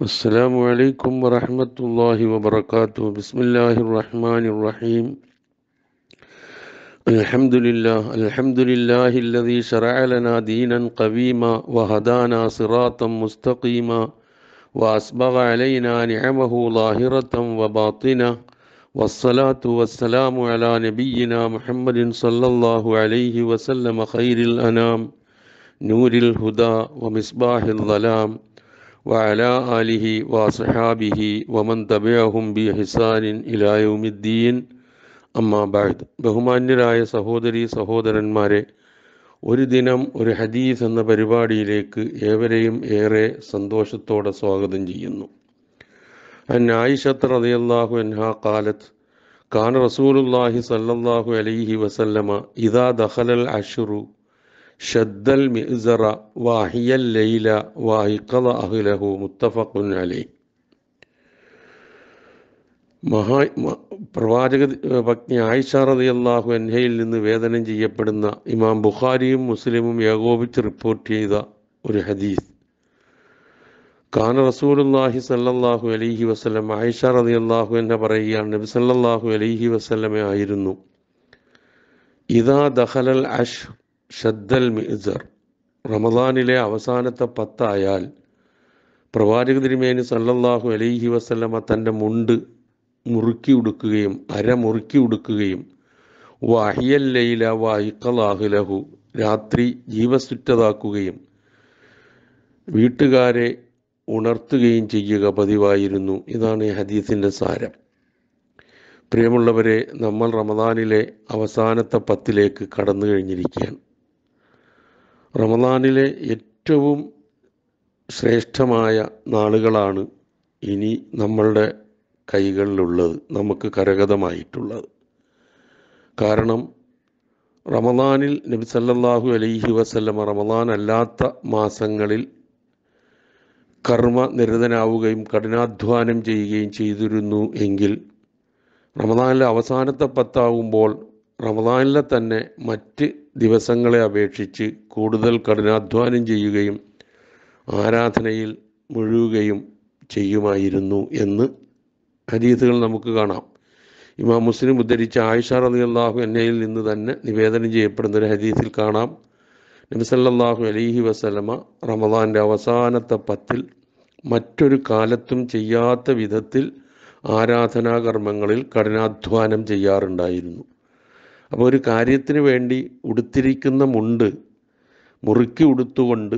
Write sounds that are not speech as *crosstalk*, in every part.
السلام عليكم ورحمة الله وبركاته بسم الله الرحمن الرحيم الحمد لله الحمد لله الذي شرع لنا دينا قويما وهدانا صراطا مستقيما وأسبغ علينا نعمه ظاهرة وباطنة والصلاة والسلام على نبينا محمد صلى الله عليه وسلم خير الأنام نور الهدى ومصباح الظلام വഅല ആലിഹി വസഹാബിഹി വമൻ തബിഅഹും ബി ഹിസാനിൻ ഇലാ യൗമിദ്ദീൻ അമ്മാ ബാദ് ബഹുമാന്യരായ സഹോദരി സഹോദരന്മാരെ ഒരു ദിനം ഒരു ഹദീസ് എന്ന പരിപാടിയിലേക്ക് ഏവരെയും ഏറെ സന്തോഷത്തോടെ സ്വാഗതം ചെയ്യുന്നു അൻ ആയിഷത്ത് റളിയല്ലാഹു അൻഹ ഖാലത്ത് കാൻ റസൂലുല്ലാഹി സല്ലല്ലാഹു അലൈഹി വസല്ലമ ഇദാ ദഖലൽ അഷ്റു ഷദ്ദൽ മിസറ വാഹിയൽ ലൈല വാഹിക്കത അഹ്ലഹു മുത്തഫഖുൻ അലൈ മഹാ പ്രവാചക പത്നി ആയിഷ റളിയല്ലാഹു അൻഹയിൽ നിന്ന് വേദനം ചെയ്യപ്പെടുന്ന ഇമാം ബുഖാരിയും മുസ്ലിമും ഏകോപിച്ച് റിപ്പോർട്ട് ചെയ്ത ഒരു ഹദീസ് കാന റസൂലുല്ലാഹി സല്ലല്ലാഹു അലൈഹി വസല്ലം ആയിഷ റളിയല്ലാഹു അൻഹ പറയുകയാണ് നബി സല്ലല്ലാഹു അലൈഹി വസല്ലമ ആയിരുന്നു ഇതാ ദഹലൽ അഷ് ഷദ്ദൽ മിസർ റമദാനിലെ അവസാനത്തെ പത്തായാൽ പ്രവാചക തിരുമേനി സല്ലല്ലാഹു അലൈഹി വസല്ലമ തൻ്റെ മുണ്ട് മുറുക്കി ഉടുക്കുകയും അര മുറുക്കി ഉടുക്കുകയും വാഹിയല്ലയില വാഹിക്കലാഹുലഹു രാത്രി ജീവസുറ്റതാക്കുകയും വീട്ടുകാരെ ഉണർത്തുകയും ചെയ്യുക പതിവായിരുന്നു ഇതാണ് ഈ ഹദീസിൻ്റെ സാരം പ്രിയമുള്ളവരെ നമ്മൾ റമദാനിലെ അവസാനത്തെ പത്തിലേക്ക് കടന്നു കഴിഞ്ഞിരിക്കുകയാണ് റമദാനിലെ ഏറ്റവും ശ്രേഷ്ഠമായ നാളുകളാണ് ഇനി നമ്മളുടെ കൈകളിലുള്ളത് നമുക്ക് കരഗതമായിട്ടുള്ളത് കാരണം റമദാനിൽ നബി സല്ലല്ലാഹു അലൈഹി വസല്ലമ റമദാൻ അല്ലാത്ത മാസങ്ങളിൽ കർമ്മ നിരതനാവുകയും കഠിനാധ്വാനം ചെയ്യുകയും ചെയ്തിരുന്നു എങ്കിൽ റമദാനിലെ അവസാനത്തെ പത്താവുമ്പോൾ റമദാനിലെ തന്നെ മറ്റ് ദിവസങ്ങളെ അപേക്ഷിച്ച് കൂടുതൽ കഠിനാധ്വാനം ചെയ്യുകയും ആരാധനയിൽ മുഴുകുകയും ചെയ്യുമായിരുന്നു എന്ന് ഹരീത്തുകൾ നമുക്ക് കാണാം ഇമാം മുസ്ലിം ഉദ്ധരിച്ച ആയിഷ റളിയല്ലാഹു എന്നയിൽ നിന്ന് തന്നെ നിവേദനം ചെയ്യപ്പെടുന്ന ഒരു ഹദീസിൽ കാണാം നബിസല്ലാഹു അലൈഹി വസലമ റമദാൻ്റെ അവസാനത്തെ പത്തിൽ മറ്റൊരു കാലത്തും ചെയ്യാത്ത വിധത്തിൽ ആരാധനാകർമ്മങ്ങളിൽ കഠിനാധ്വാനം ചെയ്യാറുണ്ടായിരുന്നു അപ്പോൾ ഒരു കാര്യത്തിന് വേണ്ടി ഉടുത്തിരിക്കുന്ന മുണ്ട് മുറുക്കി ഉടുത്തുകൊണ്ട്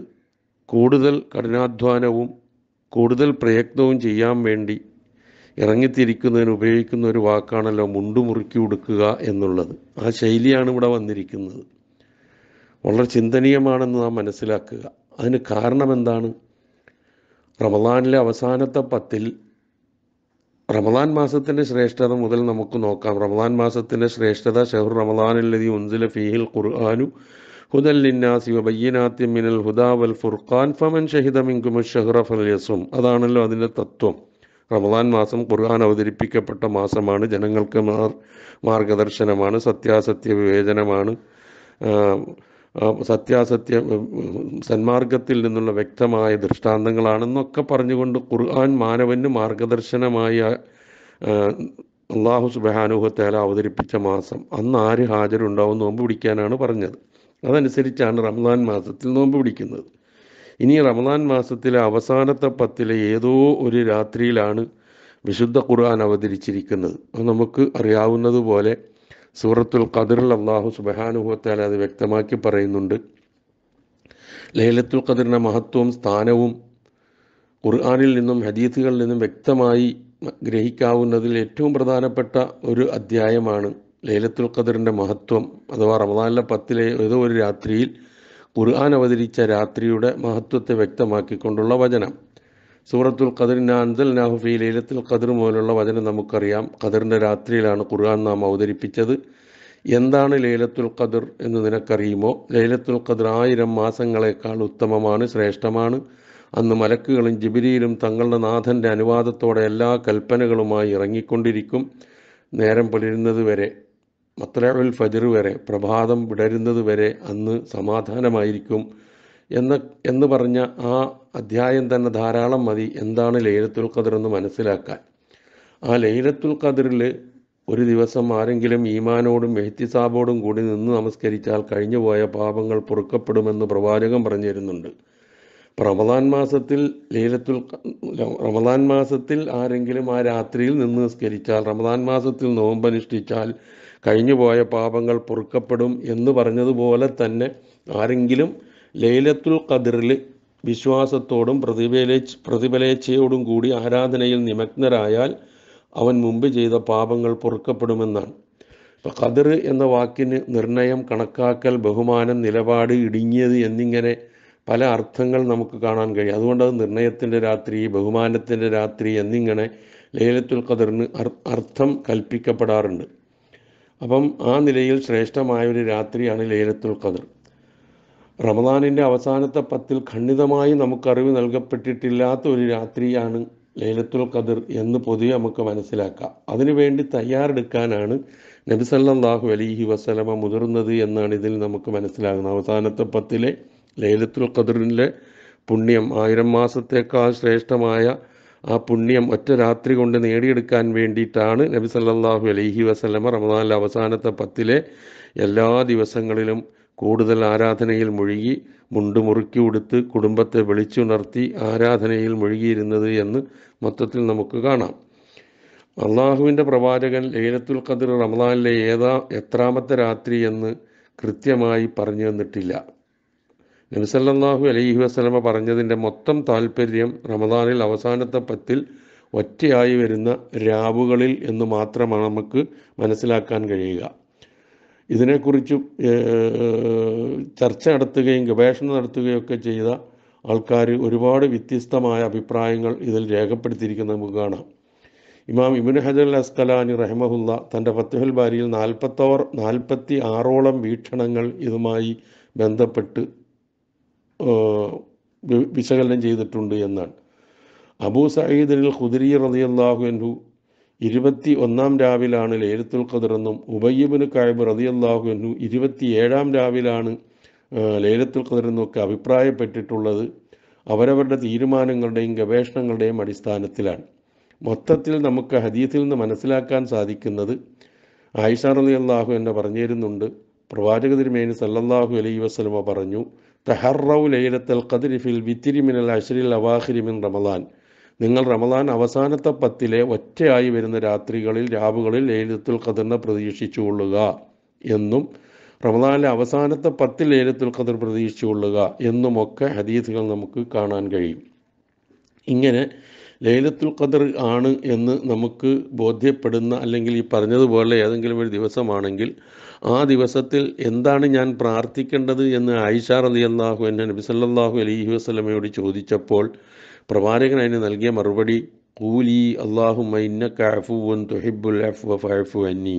കൂടുതൽ കഠിനാധ്വാനവും കൂടുതൽ പ്രയത്നവും ചെയ്യാൻ വേണ്ടി ഇറങ്ങിത്തിരിക്കുന്നതിന് ഉപയോഗിക്കുന്ന ഒരു വാക്കാണല്ലോ മുണ്ട് മുറുക്കി ഉടുക്കുക എന്നുള്ളത് ആ ശൈലിയാണ് ഇവിടെ വന്നിരിക്കുന്നത് വളരെ ചിന്തനീയമാണെന്ന് നാം മനസ്സിലാക്കുക അതിന് കാരണം എന്താണ് റമദാനിലെ അവസാനത്തെ പത്തിൽ റമദാൻ മാസത്തിൻ്റെ ശ്രേഷ്ഠത മുതൽ നമുക്ക് നോക്കാം റമദാൻ മാസത്തിൻ്റെ ശ്രേഷ്ഠത ഷെഹർ റമദാനുല്ലതി ഉൻസില ഫീഹിൽ ഖുർആാനു ഹുദല്ലിന്നാസി വബയ്യനാത്തി മിനൽ ഹുദാവൽ ഫുർഖാൻ ഫമൻ ഷഹിദ മിങ്കുമു ഷെഹ്റ ഫലയസും അതാണല്ലോ അതിൻ്റെ തത്വം റമദാൻ മാസം ഖുർആൻ അവതരിപ്പിക്കപ്പെട്ട മാസമാണ് ജനങ്ങൾക്ക് മാർ മാർഗദർശനമാണ് സത്യാസത്യ വിവേചനമാണ് സത്യാസത്യ സന്മാർഗത്തിൽ നിന്നുള്ള വ്യക്തമായ ദൃഷ്ടാന്തങ്ങളാണെന്നൊക്കെ പറഞ്ഞുകൊണ്ട് ഖുർആൻ മാനവന് മാർഗദർശനമായ അള്ളാഹു സുബാനുഹത്തേല അവതരിപ്പിച്ച മാസം അന്ന് ആര് ഹാജരുണ്ടാവും നോമ്പ് പിടിക്കാനാണ് പറഞ്ഞത് അതനുസരിച്ചാണ് റമദാൻ മാസത്തിൽ നോമ്പ് പിടിക്കുന്നത് ഇനി റമദാൻ മാസത്തിലെ അവസാനത്തെ പത്തിലെ ഏതോ ഒരു രാത്രിയിലാണ് വിശുദ്ധ ഖുർആൻ അവതരിച്ചിരിക്കുന്നത് നമുക്ക് അറിയാവുന്നതുപോലെ സൂറത്തുൽ ഖദറിൽ അള്ളാഹു സുബഹാനുഭവത്താൽ അത് വ്യക്തമാക്കി പറയുന്നുണ്ട് ലൈലത്തുൽ ഖദറിൻ്റെ മഹത്വവും സ്ഥാനവും ഖുർആാനിൽ നിന്നും ഹദീസുകളിൽ നിന്നും വ്യക്തമായി ഗ്രഹിക്കാവുന്നതിൽ ഏറ്റവും പ്രധാനപ്പെട്ട ഒരു അധ്യായമാണ് ലൈലത്തുൽ ഖദറിൻ്റെ മഹത്വം അഥവാ റമദാനിലെ പത്തിലെ ഏതോ ഒരു രാത്രിയിൽ ഖുർആൻ അവതരിച്ച രാത്രിയുടെ മഹത്വത്തെ വ്യക്തമാക്കിക്കൊണ്ടുള്ള വചനം സൂറത്തുൽ ഖദറിൻ്റെ അൻസൽ നാഹുഫി ലൈലത്തുൽ ഖദർ മുതലുള്ള വചനം നമുക്കറിയാം ഖദറിൻ്റെ രാത്രിയിലാണ് ഖുർആൻ നാം അവതരിപ്പിച്ചത് എന്താണ് ലൈലത്തുൽ ഖദർ എന്ന് നിനക്കറിയുമോ ലൈലത്തുൽ ഖദർ ആയിരം മാസങ്ങളെക്കാൾ ഉത്തമമാണ് ശ്രേഷ്ഠമാണ് അന്ന് മലക്കുകളും ജിബിരിയിലും തങ്ങളുടെ നാഥൻ്റെ അനുവാദത്തോടെ എല്ലാ കൽപ്പനകളുമായി ഇറങ്ങിക്കൊണ്ടിരിക്കും നേരം പുലരുന്നത് വരെ മത്രയുൽ ഫജർ വരെ പ്രഭാതം വിടരുന്നത് വരെ അന്ന് സമാധാനമായിരിക്കും എന്ന് എന്ന് പറഞ്ഞ ആ അധ്യായം തന്നെ ധാരാളം മതി എന്താണ് ലൈലത്തുൽ ഖദർ എന്ന് മനസ്സിലാക്കാൻ ആ ലൈലത്തുൽ ഖദറിൽ ഒരു ദിവസം ആരെങ്കിലും ഈമാനോടും എഹ്തിസാബോടും കൂടി നിന്ന് നമസ്കരിച്ചാൽ കഴിഞ്ഞുപോയ പാപങ്ങൾ പൊറുക്കപ്പെടുമെന്ന് പ്രവാചകം പറഞ്ഞിരുന്നുണ്ട് റമദാൻ മാസത്തിൽ ലൈലത്തുൽ റമദാൻ മാസത്തിൽ ആരെങ്കിലും ആ രാത്രിയിൽ നിന്ന് നമസ്കരിച്ചാൽ റമദാൻ മാസത്തിൽ നോമ്പനുഷ്ഠിച്ചാൽ കഴിഞ്ഞുപോയ പാപങ്ങൾ പൊറുക്കപ്പെടും എന്ന് പറഞ്ഞതുപോലെ തന്നെ ആരെങ്കിലും ലൈലത്തുൽ ഖദറിൽ വിശ്വാസത്തോടും പ്രതിഫലേ പ്രതിഫലേച്ഛയോടും കൂടി ആരാധനയിൽ നിമഗ്നരായാൽ അവൻ മുമ്പ് ചെയ്ത പാപങ്ങൾ പൊറുക്കപ്പെടുമെന്നാണ് ഇപ്പം ഖദർ എന്ന വാക്കിന് നിർണയം കണക്കാക്കൽ ബഹുമാനം നിലപാട് ഇടുങ്ങിയത് എന്നിങ്ങനെ പല അർത്ഥങ്ങൾ നമുക്ക് കാണാൻ കഴിയും അതുകൊണ്ടത് നിർണയത്തിൻ്റെ രാത്രി ബഹുമാനത്തിൻ്റെ രാത്രി എന്നിങ്ങനെ ലേലത്തുൽ ഖദറിന് അർത്ഥം കൽപ്പിക്കപ്പെടാറുണ്ട് അപ്പം ആ നിലയിൽ ശ്രേഷ്ഠമായ ഒരു രാത്രിയാണ് ലേലത്തുൽ ഖദർ റമദാനിൻ്റെ അവസാനത്തെ പത്തിൽ ഖണ്ഡിതമായി അറിവ് നൽകപ്പെട്ടിട്ടില്ലാത്ത ഒരു രാത്രിയാണ് ലൈലത്തുൽ ഖദർ എന്ന് പൊതുവെ നമുക്ക് മനസ്സിലാക്കാം അതിനുവേണ്ടി തയ്യാറെടുക്കാനാണ് നബിസല്ലാഹു അലിഹി വസലമ മുതിർന്നത് എന്നാണ് ഇതിൽ നമുക്ക് മനസ്സിലാകുന്നത് അവസാനത്തെ പത്തിലെ ലൈലത്തുൽ ഖദറിൻ്റെ പുണ്യം ആയിരം മാസത്തേക്കാൾ ശ്രേഷ്ഠമായ ആ പുണ്യം ഒറ്റ രാത്രി കൊണ്ട് നേടിയെടുക്കാൻ വേണ്ടിയിട്ടാണ് നബി സല്ലാഹു അലൈഹി വസ്ലമ റമദാനിലെ അവസാനത്തെ പത്തിലെ എല്ലാ ദിവസങ്ങളിലും കൂടുതൽ ആരാധനയിൽ മുഴുകി മുറുക്കി ഉടുത്ത് കുടുംബത്തെ വിളിച്ചുണർത്തി ആരാധനയിൽ മുഴുകിയിരുന്നത് എന്ന് മൊത്തത്തിൽ നമുക്ക് കാണാം അള്ളാഹുവിൻ്റെ പ്രവാചകൻ ലൈലത്തുൽ ഖദർ റമദാനിലെ ഏതാ എത്രാമത്തെ രാത്രി എന്ന് കൃത്യമായി പറഞ്ഞു തന്നിട്ടില്ല നബിസല്ലാഹു അലൈഹി വസ്ലമ പറഞ്ഞതിൻ്റെ മൊത്തം താല്പര്യം റമദാനിൽ അവസാനത്തെ പത്തിൽ ഒറ്റയായി വരുന്ന രാവുകളിൽ എന്ന് മാത്രമാണ് നമുക്ക് മനസ്സിലാക്കാൻ കഴിയുക ഇതിനെക്കുറിച്ച് ചർച്ച നടത്തുകയും ഗവേഷണം നടത്തുകയും ഒക്കെ ചെയ്ത ആൾക്കാർ ഒരുപാട് വ്യത്യസ്തമായ അഭിപ്രായങ്ങൾ ഇതിൽ രേഖപ്പെടുത്തിയിരിക്കുന്നത് നമുക്ക് കാണാം ഇമാം ഇബിൻ ഹജൽ അസ്കലാനി റഹ്മുല്ല തൻ്റെ ഫത്തുഹൽ ബാരിയിൽ നാൽപ്പത്തോർ നാൽപ്പത്തി ആറോളം വീക്ഷണങ്ങൾ ഇതുമായി ബന്ധപ്പെട്ട് വിശകലനം ചെയ്തിട്ടുണ്ട് എന്നാണ് അബൂ സയ്യിദ് അൽ ഖുദരി റതിയല്ലാഹു എൻഹു ഇരുപത്തി ഒന്നാം രാവിലാണ് ലേലത്തുൽ ഖദറെന്നും ഉബയ്യബിന് കായബ് റതിയല്ലാഹു എന്നു ഏഴാം രാവിലാണ് ലേലത്തുൽ ഖദറെന്നൊക്കെ അഭിപ്രായപ്പെട്ടിട്ടുള്ളത് അവരവരുടെ തീരുമാനങ്ങളുടെയും ഗവേഷണങ്ങളുടെയും അടിസ്ഥാനത്തിലാണ് മൊത്തത്തിൽ നമുക്ക് ഹദീത്തിൽ നിന്ന് മനസ്സിലാക്കാൻ സാധിക്കുന്നത് ആയിഷ റലി അള്ളാഹു എന്നെ പറഞ്ഞിരുന്നുണ്ട് പ്രവാചക തിരുമേനി സല്ലല്ലാഹു അലൈ വസ്ലമ പറഞ്ഞു തഹറൌ ലൈലത്തൽ ഖദരി ഫിൽ വിത്തിരി മിനൽ അഷരിൽ അവാഹിരി മിൻ റമദാൻ നിങ്ങൾ റമദാൻ അവസാനത്തെ പത്തിലെ ഒറ്റയായി വരുന്ന രാത്രികളിൽ രാവുകളിൽ ലൈലത്തുൽ ഖദറിനെ കൊള്ളുക എന്നും റമദാനിലെ അവസാനത്തെ പത്തിൽ ലൈലത്തുൽ ഖദർ കൊള്ളുക എന്നുമൊക്കെ ഹദീസുകൾ നമുക്ക് കാണാൻ കഴിയും ഇങ്ങനെ ലൈലത്തുൽ ഖദർ ആണ് എന്ന് നമുക്ക് ബോധ്യപ്പെടുന്ന അല്ലെങ്കിൽ ഈ പറഞ്ഞതുപോലെ ഏതെങ്കിലും ഒരു ദിവസമാണെങ്കിൽ ആ ദിവസത്തിൽ എന്താണ് ഞാൻ പ്രാർത്ഥിക്കേണ്ടത് എന്ന് ആയിഷ അലി അള്ളാഹു എന്നെ നബി സല്ലാഹു അലൈഹി വസ്ലമയോട് ചോദിച്ചപ്പോൾ പ്രവാചകൻ അതിന് നൽകിയ മറുപടി കൂലി അള്ളാഹുമൈന്നക്കാഫുവൻ തുഹിബുൽ അഫു അന്നി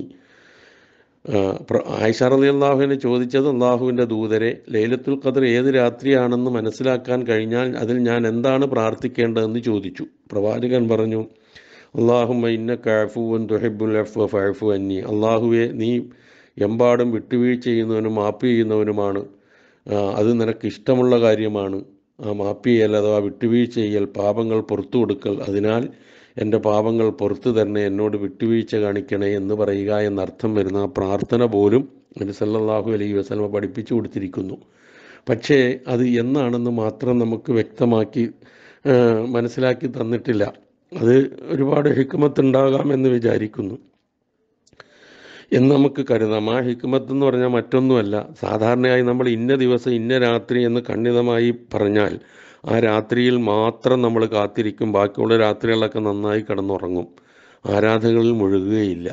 ആയിഷ റലി അള്ളാഹുവിനെ ചോദിച്ചത് അള്ളാഹുവിൻ്റെ ദൂതരെ ലൈലത്തുൽ ഖദർ ഏത് രാത്രിയാണെന്ന് മനസ്സിലാക്കാൻ കഴിഞ്ഞാൽ അതിൽ ഞാൻ എന്താണ് പ്രാർത്ഥിക്കേണ്ടതെന്ന് ചോദിച്ചു പ്രവാചകൻ പറഞ്ഞു അള്ളാഹുമ ഇന്ന കാഫുവൻ തുഹിബുൽ അഫ് അന്നി അള്ളാഹുവെ നീ എമ്പാടും വിട്ടുവീഴ്ച ചെയ്യുന്നവനും മാപ്പ് ചെയ്യുന്നവനുമാണ് അത് നിനക്ക് ഇഷ്ടമുള്ള കാര്യമാണ് ആ മാപ്പിയൽ അഥവാ വിട്ടുവീഴ്ച ചെയ്യൽ പാപങ്ങൾ പുറത്തു കൊടുക്കൽ അതിനാൽ എൻ്റെ പാപങ്ങൾ പുറത്തു തന്നെ എന്നോട് വിട്ടുവീഴ്ച കാണിക്കണേ എന്ന് പറയുക എന്നർത്ഥം വരുന്ന ആ പ്രാർത്ഥന പോലും നബി സല്ലല്ലാഹു അലൈഹി വസ്ലമ പഠിപ്പിച്ചു കൊടുത്തിരിക്കുന്നു പക്ഷേ അത് എന്നാണെന്ന് മാത്രം നമുക്ക് വ്യക്തമാക്കി മനസ്സിലാക്കി തന്നിട്ടില്ല അത് ഒരുപാട് എന്ന് വിചാരിക്കുന്നു എന്ന് നമുക്ക് കരുതാം ആ ഹിക്മത്ത് എന്ന് പറഞ്ഞാൽ മറ്റൊന്നുമല്ല സാധാരണയായി നമ്മൾ ഇന്ന ദിവസം ഇന്ന രാത്രി എന്ന് ഖണ്ഡിതമായി പറഞ്ഞാൽ ആ രാത്രിയിൽ മാത്രം നമ്മൾ കാത്തിരിക്കും ബാക്കിയുള്ള രാത്രികളൊക്കെ നന്നായി കിടന്നുറങ്ങും ആരാധകളിൽ മുഴുകുകയില്ല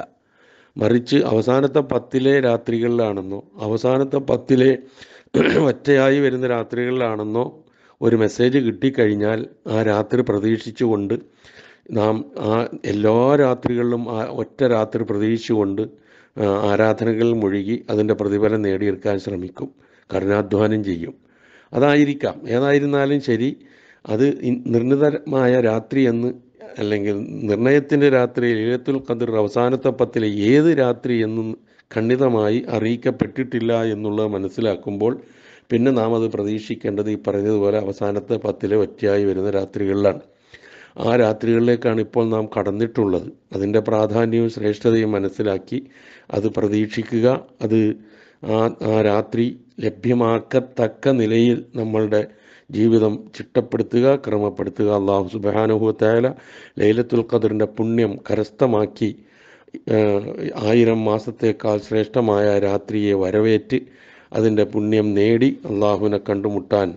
മറിച്ച് അവസാനത്തെ പത്തിലെ രാത്രികളിലാണെന്നോ അവസാനത്തെ പത്തിലെ *clears throat* ഒറ്റയായി വരുന്ന രാത്രികളിലാണെന്നോ ഒരു മെസ്സേജ് കിട്ടിക്കഴിഞ്ഞാൽ ആ രാത്രി പ്രതീക്ഷിച്ചുകൊണ്ട് നാം ആ എല്ലാ രാത്രികളിലും ആ ഒറ്റ രാത്രി പ്രതീക്ഷിച്ചുകൊണ്ട് ആരാധനകളിൽ മുഴുകി അതിൻ്റെ പ്രതിഫലം നേടിയെടുക്കാൻ ശ്രമിക്കും കഠിനാധ്വാനം ചെയ്യും അതായിരിക്കാം ഏതായിരുന്നാലും ശരി അത് നിർണിതമായ രാത്രി എന്ന് അല്ലെങ്കിൽ നിർണയത്തിൻ്റെ രാത്രി ലീലത്തുൽ കതിർ അവസാനത്തെ പത്തിലെ ഏത് രാത്രി എന്നും ഖണ്ഡിതമായി അറിയിക്കപ്പെട്ടിട്ടില്ല എന്നുള്ളത് മനസ്സിലാക്കുമ്പോൾ പിന്നെ നാം അത് പ്രതീക്ഷിക്കേണ്ടത് ഈ പറഞ്ഞതുപോലെ അവസാനത്തെ പത്തിലെ ഒറ്റയായി വരുന്ന രാത്രികളിലാണ് ആ രാത്രികളിലേക്കാണ് ഇപ്പോൾ നാം കടന്നിട്ടുള്ളത് അതിൻ്റെ പ്രാധാന്യവും ശ്രേഷ്ഠതയും മനസ്സിലാക്കി അത് പ്രതീക്ഷിക്കുക അത് ആ ആ രാത്രി ലഭ്യമാക്കത്തക്ക നിലയിൽ നമ്മളുടെ ജീവിതം ചിട്ടപ്പെടുത്തുക ക്രമപ്പെടുത്തുക അള്ളാഹു സുബാനുഭവത്തായ ലൈലത്തുൽ ഖദറിൻ്റെ പുണ്യം കരസ്ഥമാക്കി ആയിരം മാസത്തേക്കാൾ ശ്രേഷ്ഠമായ രാത്രിയെ വരവേറ്റ് അതിൻ്റെ പുണ്യം നേടി അള്ളാഹുവിനെ കണ്ടുമുട്ടാൻ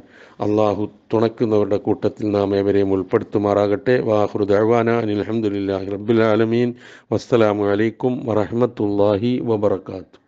അള്ളാഹു തുണയ്ക്കുന്നവരുടെ കൂട്ടത്തിൽ നാം ഏവരെയും ഉൾപ്പെടുത്തുമാറാകട്ടെ വാഹുർ ദഹ്വാന അനിൽ അഹമ്മദില്ലാഹി വസ്സലാമു അലൈക്കും വറഹമത്തല്ലാഹി വബർക്കാത്തു